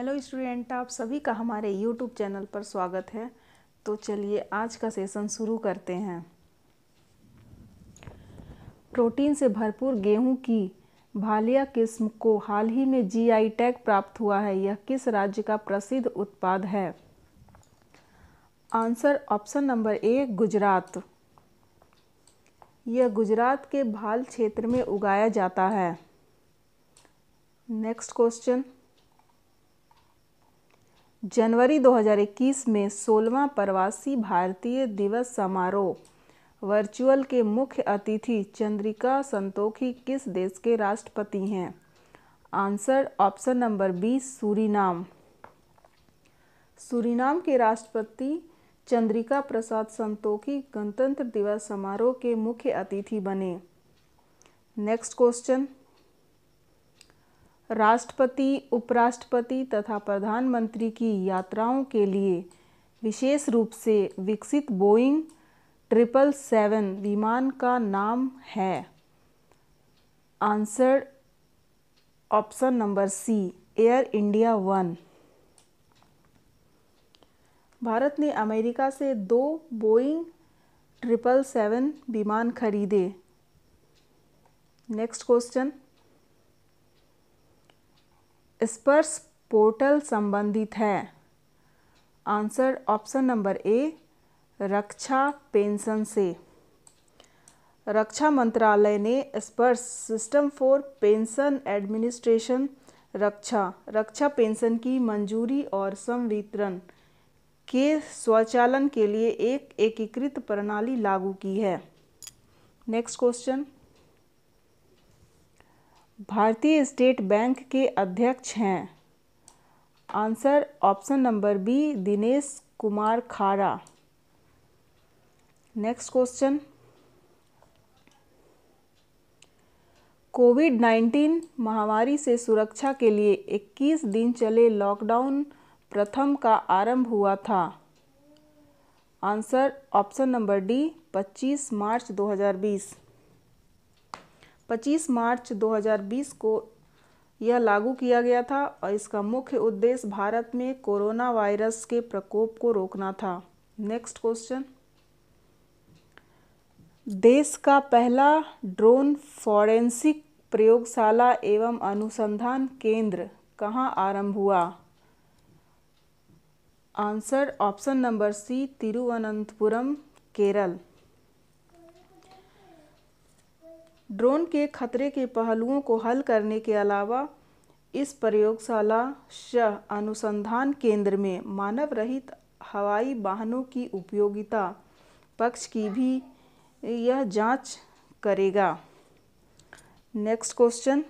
hello student आप सभी का हमारे यूट्यूब चैनल पर स्वागत है तो चलिए आज का सेशन शुरू करते हैं प्रोटीन से भरपूर गेहूं की भालिया किस्म को हाल ही में जीआई टैग प्राप्त हुआ है यह किस राज्य का प्रसिद्ध उत्पाद है answer option number A Gujarat यह गुजरात के भाल क्षेत्र में उगाया जाता है नेक्स्ट क्वेश्चन जनवरी 2021 में सोलवा प्रवासी भारतीय दिवस समारोह वर्चुअल के मुख्य अतिथि चंद्रिका संतोखी किस देश के राष्ट्रपति हैं answer option number B Suriname Suriname के राष्ट्रपति चंद्रिका प्रसाद संतोखी गणतंत्र दिवस समारोह के मुख्य अतिथि बने नेक्स्ट क्वेश्चन राष्ट्रपति उपराष्ट्रपति तथा प्रधानमंत्री की यात्राओं के लिए विशेष रूप से विकसित बोइंग ट्रिपल सेवन विमान का नाम है answer option number C Air India one Bharat ने अमेरिका से दो बोइंग ट्रिपल सेवन विमान खरीदे नेक्स्ट क्वेश्चन स्पर्श पोर्टल संबंधित है आंसर ऑप्शन नंबर ए रक्षा पेंशन से रक्षा मंत्रालय ने Sparsh system for pension administration रक्षा रक्षा पेंशन की मंजूरी और संवितरण के स्वचालन के लिए एक एकीकृत प्रणाली लागू की है नेक्स्ट क्वेश्चन भारतीय स्टेट बैंक के अध्यक्ष हैं answer option number B Dinesh Kumar Khara next question Covid 19 महामारी से सुरक्षा के लिए 21 दिन चले लॉकडाउन प्रथम का आरंभ हुआ था आंसर ऑप्शन नंबर डी 25 मार्च 2020 25 मार्च 2020 को यह लागू किया गया था और इसका मुख्य उद्देश्य भारत में कोरोना वायरस के प्रकोप को रोकना था नेक्स्ट क्वेश्चन देश का पहला ड्रोन फॉरेंसिक प्रयोगशाला एवं अनुसंधान केंद्र कहाँ आरंभ हुआ answer option number C Thiruvananthapuram Kerala drone के खतरे के पहलुओं को हल करने के अलावा इस प्रयोगशाला शह अनुसंधान केंद्र में मानव रहित हवाई वाहनों की उपयोगिता पक्ष की भी यह जांच करेगा नेक्स्ट क्वेश्चन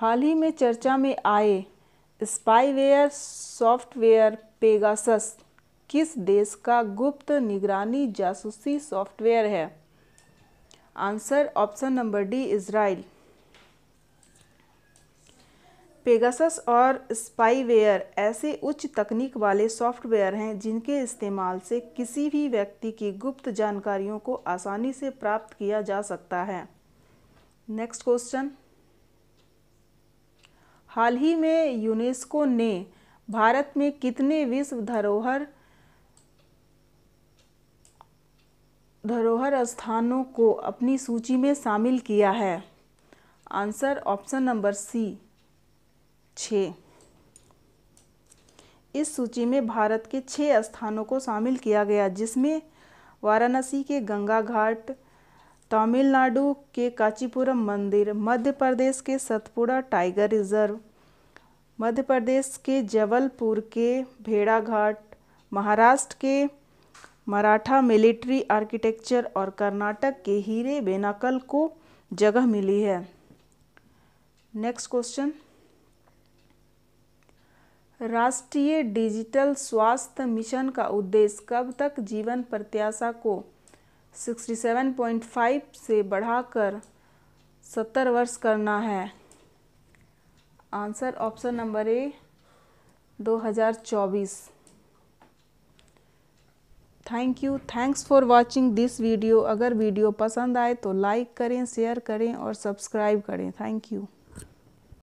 हाल ही में चर्चा में आए स्पाईवेयर सॉफ्टवेयर पेगासस किस देश का गुप्त निगरानी जासूसी सॉफ्टवेयर है answer option number D Israel Pegasus और स्पाईवेयर ऐसे उच्च तकनीक वाले सॉफ्टवेयर हैं जिनके इस्तेमाल से किसी भी व्यक्ति की गुप्त जानकारियों को आसानी से प्राप्त किया जा सकता है नेक्स्ट क्वेश्चन हाल ही में यूनेस्को ने भारत में कितने विश्व धरोहर धरोहर स्थानों को अपनी सूची में शामिल किया है आंसर ऑप्शन नंबर सी छ इस सूची में भारत के छः स्थानों को शामिल किया गया जिसमें वाराणसी के गंगा घाट तमिलनाडु के कांचीपुरम मंदिर मध्य प्रदेश के सतपुड़ा टाइगर रिजर्व मध्य प्रदेश के जबलपुर के भेड़ाघाट महाराष्ट्र के मराठा मिलिट्री आर्किटेक्चर और कर्नाटक के हीरे बेनाकल को जगह मिली है नेक्स्ट क्वेश्चन राष्ट्रीय डिजिटल स्वास्थ्य मिशन का उद्देश्य कब तक जीवन प्रत्याशा को 67.5 से बढ़ाकर 70 वर्ष करना है answer option number A 2024 thank you thanks for watching this video अगर वीडियो पसंद आए तो लाइक करें शेयर करें और सब्सक्राइब करें थैंक यू